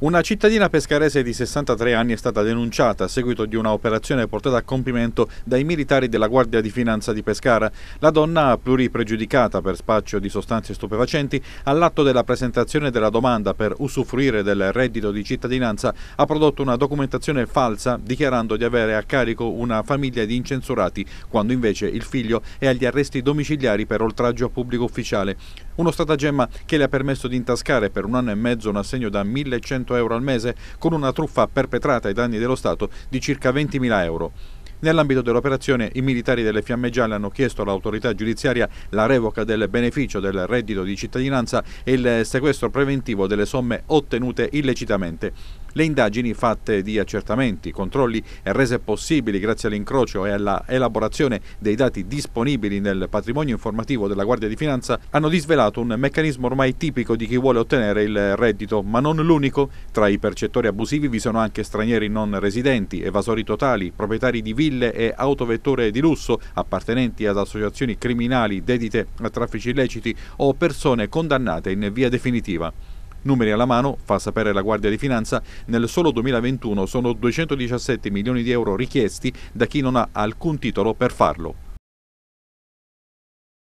Una cittadina pescarese di 63 anni è stata denunciata a seguito di un'operazione portata a compimento dai militari della Guardia di Finanza di Pescara. La donna, pluripregiudicata per spaccio di sostanze stupefacenti, all'atto della presentazione della domanda per usufruire del reddito di cittadinanza, ha prodotto una documentazione falsa dichiarando di avere a carico una famiglia di incensurati, quando invece il figlio è agli arresti domiciliari per oltraggio a pubblico ufficiale. Uno stratagemma che le ha permesso di intascare per un anno e mezzo un assegno da 1100 500 euro al mese con una truffa perpetrata ai danni dello Stato di circa 20.000 euro. Nell'ambito dell'operazione i militari delle Fiamme Gialle hanno chiesto all'autorità giudiziaria la revoca del beneficio del reddito di cittadinanza e il sequestro preventivo delle somme ottenute illecitamente. Le indagini fatte di accertamenti, controlli e rese possibili grazie all'incrocio e alla elaborazione dei dati disponibili nel patrimonio informativo della Guardia di Finanza hanno disvelato un meccanismo ormai tipico di chi vuole ottenere il reddito, ma non l'unico. Tra i percettori abusivi vi sono anche stranieri non residenti, evasori totali, proprietari di ville e autovetture di lusso, appartenenti ad associazioni criminali dedite a traffici illeciti o persone condannate in via definitiva. Numeri alla mano, fa sapere la Guardia di Finanza, nel solo 2021 sono 217 milioni di euro richiesti da chi non ha alcun titolo per farlo.